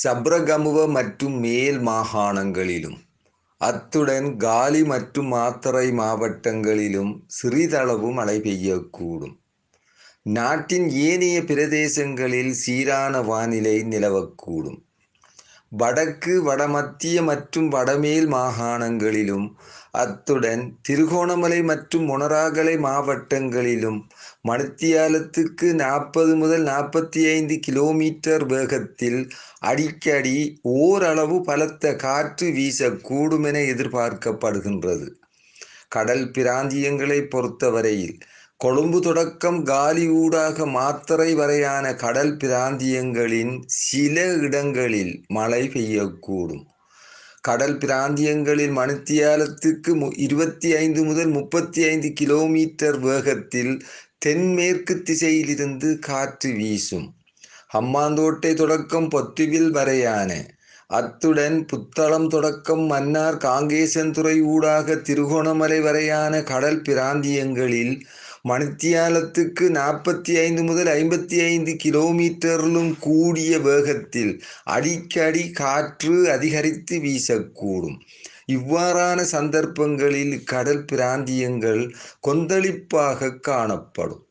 சப்ரகமுவ மற்றும் மேல் மாகாணங்களிலும் அத்துடன் காலி மற்றும் மாத்தறை மாவட்டங்களிலும் சிறிதளவு மழை பெய்யக்கூடும் நாட்டின் ஏனைய பிரதேசங்களில் சீரான வானிலை நிலவக்கூடும் வடக்கு வடமத்திய மற்றும் வடமேல் மாகாணங்களிலும் அத்துடன் திருகோணமலை மற்றும் முனராகலை மாவட்டங்களிலும் மணித்தியாலத்துக்கு நாற்பது முதல் நாற்பத்தி ஐந்து கிலோமீட்டர் வேகத்தில் அடிக்கடி ஓரளவு பலத்த காற்று வீசக்கூடும் என எதிர்பார்க்கப்படுகின்றது கடல் பிராந்தியங்களை பொறுத்தவரையில் கொழும்பு தொடக்கம் காலி ஊடாக மாத்தறை வரையான கடல் பிராந்தியங்களின் சில இடங்களில் மழை பெய்யக்கூடும் கடல் பிராந்தியங்களில் மணித்தியாலத்துக்கு இருபத்தி ஐந்து முதல் முப்பத்தி ஐந்து கிலோமீட்டர் வேகத்தில் தென்மேற்கு திசையிலிருந்து காற்று வீசும் அம்மாந்தோட்டை தொடக்கம் பொத்துவில் வரையான அத்துடன் புத்தளம் தொடக்கம் மன்னார் காங்கேசன் துறை ஊடாக திருகோணமலை வரையான கடல் பிராந்தியங்களில் மணித்தியாலத்துக்கு நாற்பத்தி ஐந்து முதல் ஐம்பத்தி ஐந்து கிலோமீட்டர்களும் கூடிய வேகத்தில் அடிக்கடி காற்று அதிகரித்து வீசக்கூடும் இவ்வாறான சந்தர்ப்பங்களில் கடல் பிராந்தியங்கள் கொந்தளிப்பாக காணப்படும்